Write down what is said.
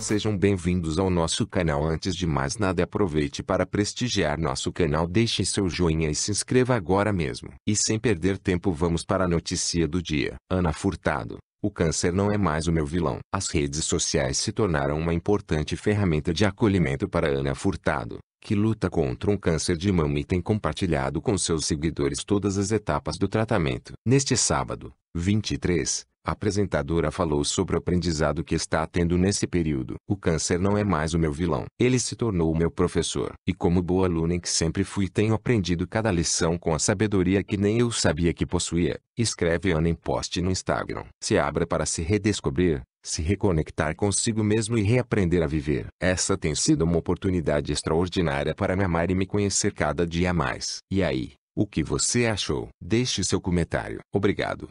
Sejam bem-vindos ao nosso canal. Antes de mais nada, aproveite para prestigiar nosso canal, deixe seu joinha e se inscreva agora mesmo. E sem perder tempo, vamos para a notícia do dia. Ana Furtado. O câncer não é mais o meu vilão. As redes sociais se tornaram uma importante ferramenta de acolhimento para Ana Furtado, que luta contra um câncer de mama e tem compartilhado com seus seguidores todas as etapas do tratamento. Neste sábado, 23, a apresentadora falou sobre o aprendizado que está tendo nesse período. O câncer não é mais o meu vilão. Ele se tornou o meu professor. E como boa aluna que sempre fui, tenho aprendido cada lição com a sabedoria que nem eu sabia que possuía. Escreve Ana em post no Instagram. Se abra para se redescobrir, se reconectar consigo mesmo e reaprender a viver. Essa tem sido uma oportunidade extraordinária para me amar e me conhecer cada dia mais. E aí, o que você achou? Deixe seu comentário. Obrigado.